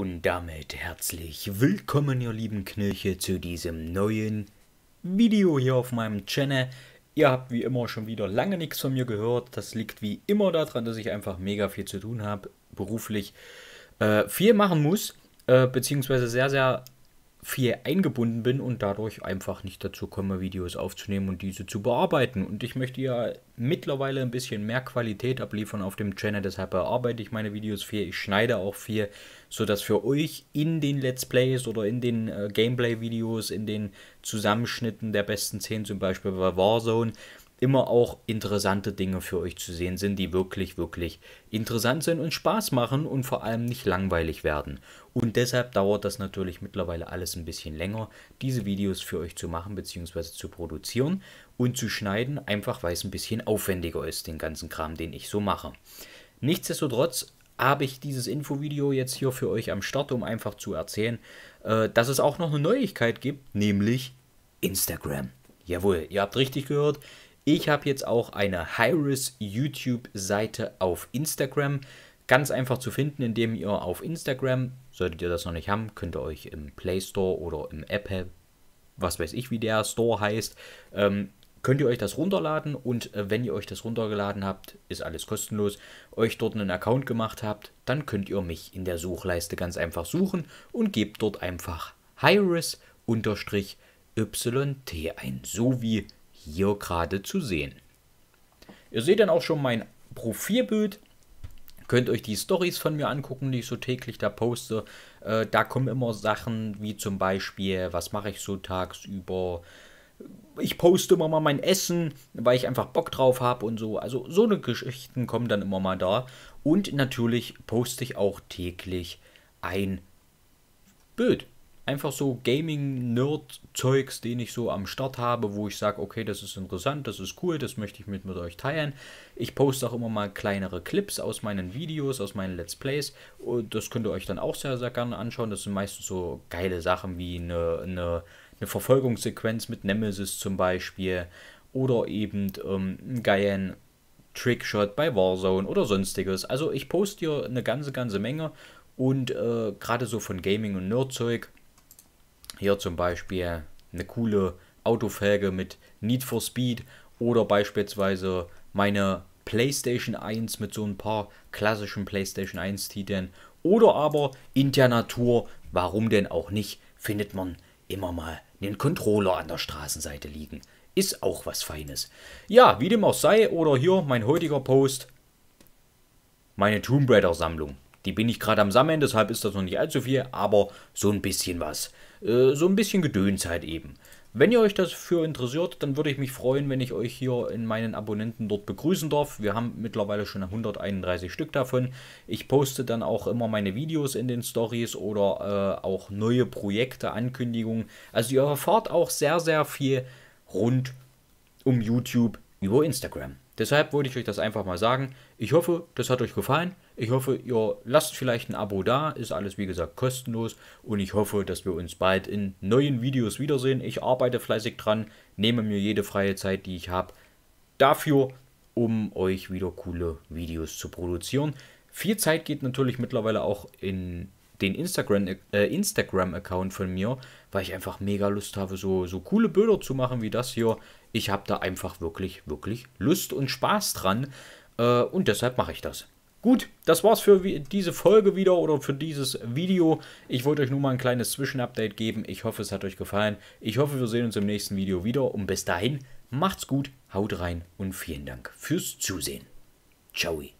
Und damit herzlich willkommen, ihr lieben Knirche, zu diesem neuen Video hier auf meinem Channel. Ihr habt wie immer schon wieder lange nichts von mir gehört. Das liegt wie immer daran, dass ich einfach mega viel zu tun habe, beruflich äh, viel machen muss, äh, beziehungsweise sehr, sehr viel eingebunden bin und dadurch einfach nicht dazu komme, Videos aufzunehmen und diese zu bearbeiten. Und ich möchte ja mittlerweile ein bisschen mehr Qualität abliefern auf dem Channel, deshalb bearbeite ich meine Videos viel, ich schneide auch viel, sodass für euch in den Let's Plays oder in den äh, Gameplay-Videos, in den Zusammenschnitten der besten 10 zum Beispiel bei Warzone, immer auch interessante Dinge für euch zu sehen sind, die wirklich, wirklich interessant sind und Spaß machen und vor allem nicht langweilig werden. Und deshalb dauert das natürlich mittlerweile alles ein bisschen länger, diese Videos für euch zu machen bzw. zu produzieren und zu schneiden, einfach weil es ein bisschen aufwendiger ist, den ganzen Kram, den ich so mache. Nichtsdestotrotz habe ich dieses Infovideo jetzt hier für euch am Start, um einfach zu erzählen, äh, dass es auch noch eine Neuigkeit gibt, nämlich Instagram. Jawohl, ihr habt richtig gehört. Ich habe jetzt auch eine Hyris YouTube-Seite auf Instagram. Ganz einfach zu finden, indem ihr auf Instagram, solltet ihr das noch nicht haben, könnt ihr euch im Play Store oder im Apple, was weiß ich, wie der Store heißt, ähm, könnt ihr euch das runterladen und äh, wenn ihr euch das runtergeladen habt, ist alles kostenlos, euch dort einen Account gemacht habt, dann könnt ihr mich in der Suchleiste ganz einfach suchen und gebt dort einfach hyris-yt ein, so wie hier gerade zu sehen. Ihr seht dann auch schon mein Profilbild. Könnt euch die Stories von mir angucken, die ich so täglich da poste. Äh, da kommen immer Sachen wie zum Beispiel, was mache ich so tagsüber? Ich poste immer mal mein Essen, weil ich einfach Bock drauf habe und so. Also so eine Geschichten kommen dann immer mal da. Und natürlich poste ich auch täglich ein Bild einfach so Gaming-Nerd-Zeugs, den ich so am Start habe, wo ich sage, okay, das ist interessant, das ist cool, das möchte ich mit, mit euch teilen. Ich poste auch immer mal kleinere Clips aus meinen Videos, aus meinen Let's Plays. Und das könnt ihr euch dann auch sehr, sehr gerne anschauen. Das sind meistens so geile Sachen wie eine, eine, eine Verfolgungssequenz mit Nemesis zum Beispiel oder eben ähm, einen geilen Trickshot bei Warzone oder sonstiges. Also ich poste hier eine ganze, ganze Menge und äh, gerade so von Gaming und Nerdzeug hier zum Beispiel eine coole Autofelge mit Need for Speed oder beispielsweise meine PlayStation 1 mit so ein paar klassischen PlayStation 1 Titeln oder aber in der Natur, warum denn auch nicht, findet man immer mal einen Controller an der Straßenseite liegen. Ist auch was Feines. Ja, wie dem auch sei, oder hier mein heutiger Post, meine Tomb Raider Sammlung. Die bin ich gerade am Sammeln, deshalb ist das noch nicht allzu viel, aber so ein bisschen was. Äh, so ein bisschen Gedöns halt eben. Wenn ihr euch dafür interessiert, dann würde ich mich freuen, wenn ich euch hier in meinen Abonnenten dort begrüßen darf. Wir haben mittlerweile schon 131 Stück davon. Ich poste dann auch immer meine Videos in den Stories oder äh, auch neue Projekte, Ankündigungen. Also ihr erfahrt auch sehr, sehr viel rund um YouTube über Instagram. Deshalb wollte ich euch das einfach mal sagen. Ich hoffe, das hat euch gefallen. Ich hoffe, ihr lasst vielleicht ein Abo da. Ist alles, wie gesagt, kostenlos. Und ich hoffe, dass wir uns bald in neuen Videos wiedersehen. Ich arbeite fleißig dran, nehme mir jede freie Zeit, die ich habe, dafür, um euch wieder coole Videos zu produzieren. Viel Zeit geht natürlich mittlerweile auch in den Instagram-Account äh, von mir, weil ich einfach mega Lust habe, so, so coole Bilder zu machen wie das hier. Ich habe da einfach wirklich, wirklich Lust und Spaß dran äh, und deshalb mache ich das. Gut, das war's für diese Folge wieder oder für dieses Video. Ich wollte euch nur mal ein kleines Zwischenupdate geben. Ich hoffe, es hat euch gefallen. Ich hoffe, wir sehen uns im nächsten Video wieder. Und bis dahin, macht's gut, haut rein und vielen Dank fürs Zusehen. Ciao.